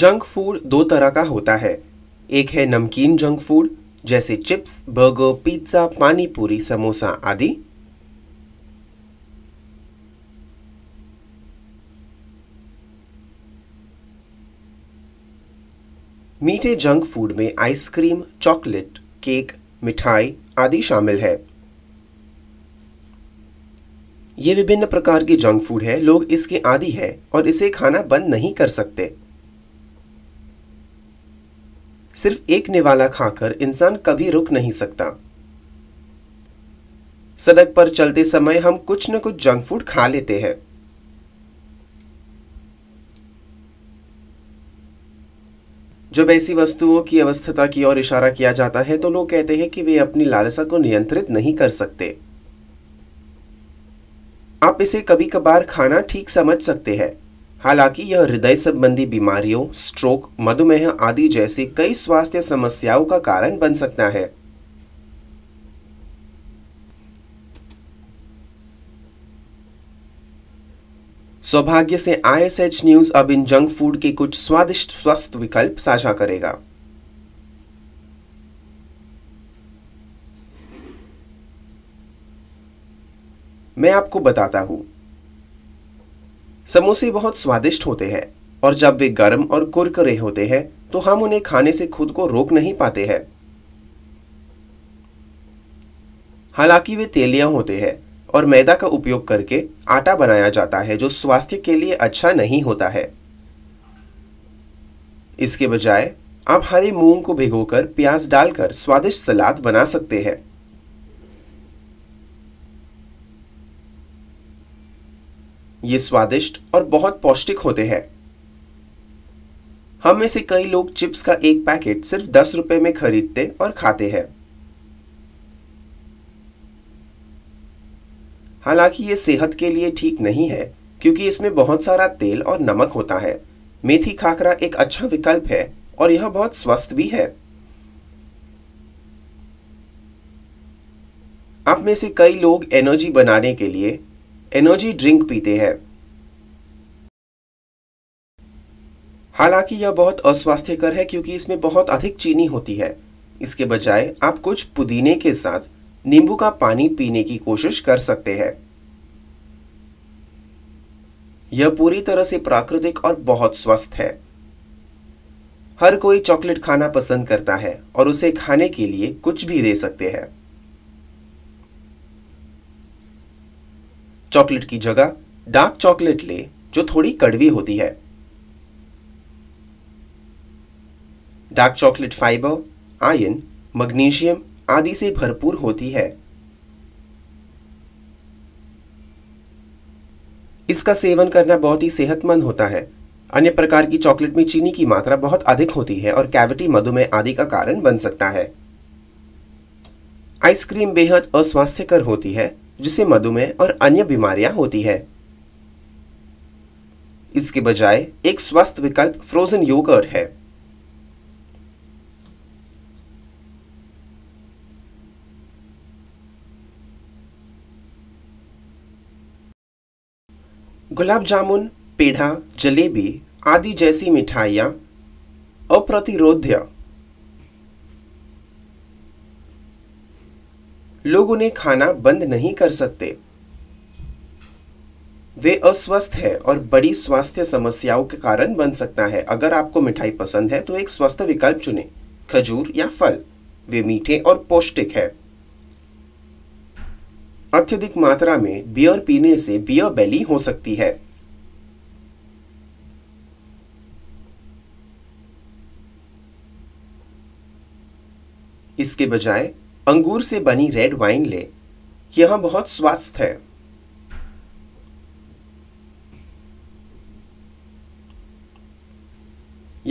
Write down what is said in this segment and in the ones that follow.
junk food दो तरह का होता है एक है नमकीन जंक फूड जैसे chips burger pizza pani puri samosa आदि मीठे जंक फूड में आइसक्रीम चॉकलेट केक मिठाई आदि शामिल है ये विभिन्न प्रकार के जंक फूड है लोग इसके आदि है और इसे खाना बंद नहीं कर सकते सिर्फ एक निवाला खाकर इंसान कभी रुक नहीं सकता सड़क पर चलते समय हम कुछ न कुछ जंक फूड खा लेते हैं जब ऐसी वस्तुओं की अवस्थता की ओर इशारा किया जाता है तो लोग कहते हैं कि वे अपनी लालसा को नियंत्रित नहीं कर सकते आप इसे कभी कभार खाना ठीक समझ सकते हैं हालांकि यह हृदय संबंधी बीमारियों स्ट्रोक मधुमेह आदि जैसी कई स्वास्थ्य समस्याओं का कारण बन सकता है सौभाग्य से आईएसएच न्यूज अब इन जंक फूड के कुछ स्वादिष्ट स्वस्थ विकल्प साझा करेगा मैं आपको बताता हूं समोसे बहुत स्वादिष्ट होते हैं और जब वे गर्म और कुरकुरे होते हैं तो हम उन्हें खाने से खुद को रोक नहीं पाते हैं हालांकि वे तेलिया होते हैं और मैदा का उपयोग करके आटा बनाया जाता है जो स्वास्थ्य के लिए अच्छा नहीं होता है इसके बजाय आप हरे मूंग को भिगोकर प्याज डालकर स्वादिष्ट सलाद बना सकते हैं ये स्वादिष्ट और बहुत पौष्टिक होते हैं हम में से कई लोग चिप्स का एक पैकेट सिर्फ दस रुपए में खरीदते और खाते हैं हालांकि ये सेहत के लिए ठीक नहीं है क्योंकि इसमें बहुत सारा तेल और नमक होता है मेथी खाकरा एक अच्छा विकल्प है और यह बहुत स्वस्थ भी है आप में से कई लोग एनर्जी बनाने के लिए एनर्जी ड्रिंक पीते हैं हालांकि यह बहुत अस्वास्थ्यकर है क्योंकि इसमें बहुत अधिक चीनी होती है इसके बजाय आप कुछ पुदीने के साथ नींबू का पानी पीने की कोशिश कर सकते हैं यह पूरी तरह से प्राकृतिक और बहुत स्वस्थ है हर कोई चॉकलेट खाना पसंद करता है और उसे खाने के लिए कुछ भी दे सकते हैं चॉकलेट की जगह डार्क चॉकलेट ले जो थोड़ी कड़वी होती है dark chocolate fibre iron magnesium आदि से भरपूर होती है इसका सेवन करना बहुत ही सेहतमंद होता है अन्य प्रकार की चॉकलेट में चीनी की मात्रा बहुत अधिक होती है और कैविटी मधुमेह आदि का कारण बन सकता है आइसक्रीम बेहद अस्वास्थ्यकर होती है जिसे मधुमेह और अन्य बीमारियां होती है इसके बजाय एक स्वस्थ विकल्प फ्रोजन योगर्ट है गुलाब जामुन पेढ़ा जलेबी आदि जैसी मिठाइयां अप्रतिरोध्य लोग उन्हें खाना बंद नहीं कर सकते वे अस्वस्थ है और बड़ी स्वास्थ्य समस्याओं के कारण बन सकता है अगर आपको मिठाई पसंद है तो एक स्वस्थ विकल्प चुनें खजूर या फल वे मीठे और पौष्टिक है अत्यधिक मात्रा में बियर पीने से बियर बैली हो सकती है इसके बजाय अंगूर से बनी रेड वाइन ले यह बहुत स्वास्थ्य है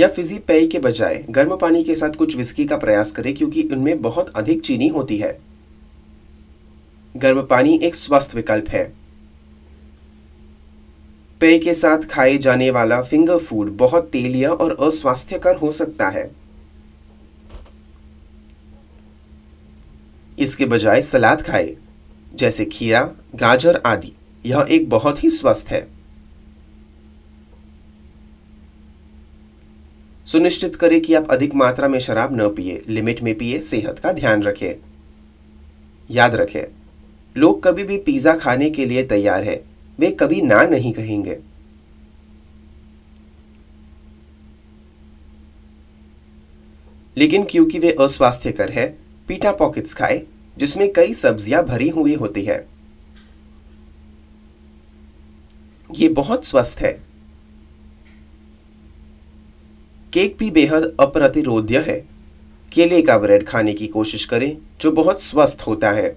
या फिजी पेय के बजाय गर्म पानी के साथ कुछ विस्की का प्रयास करें क्योंकि उनमें बहुत अधिक चीनी होती है गर्म पानी एक स्वस्थ विकल्प है पेय के साथ खाए जाने वाला फिंगर फूड बहुत तेलिया और अस्वास्थ्यकर हो सकता है इसके बजाय सलाद खाए जैसे खीरा गाजर आदि यह एक बहुत ही स्वस्थ है सुनिश्चित करें कि आप अधिक मात्रा में शराब न पिए लिमिट में पिए सेहत का ध्यान रखें याद रखें लोग कभी भी पिज़्ज़ा खाने के लिए तैयार है वे कभी ना नहीं कहेंगे लेकिन क्योंकि वे अस्वास्थ्यकर है पीटा पॉकेट्स खाए जिसमें कई सब्जियां भरी हुई होती है ये बहुत स्वस्थ है केक भी बेहद अप्रतिरोध्य है केले का ब्रेड खाने की कोशिश करें जो बहुत स्वस्थ होता है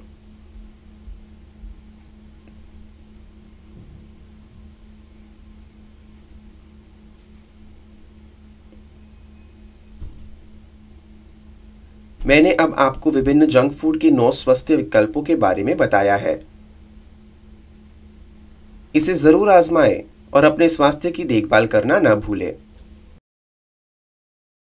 मैंने अब आपको विभिन्न जंक फूड के नौ स्वास्थ्य विकल्पों के बारे में बताया है इसे ज़रूर आजमाएं और अपने स्वास्थ्य की देखभाल करना न भूलें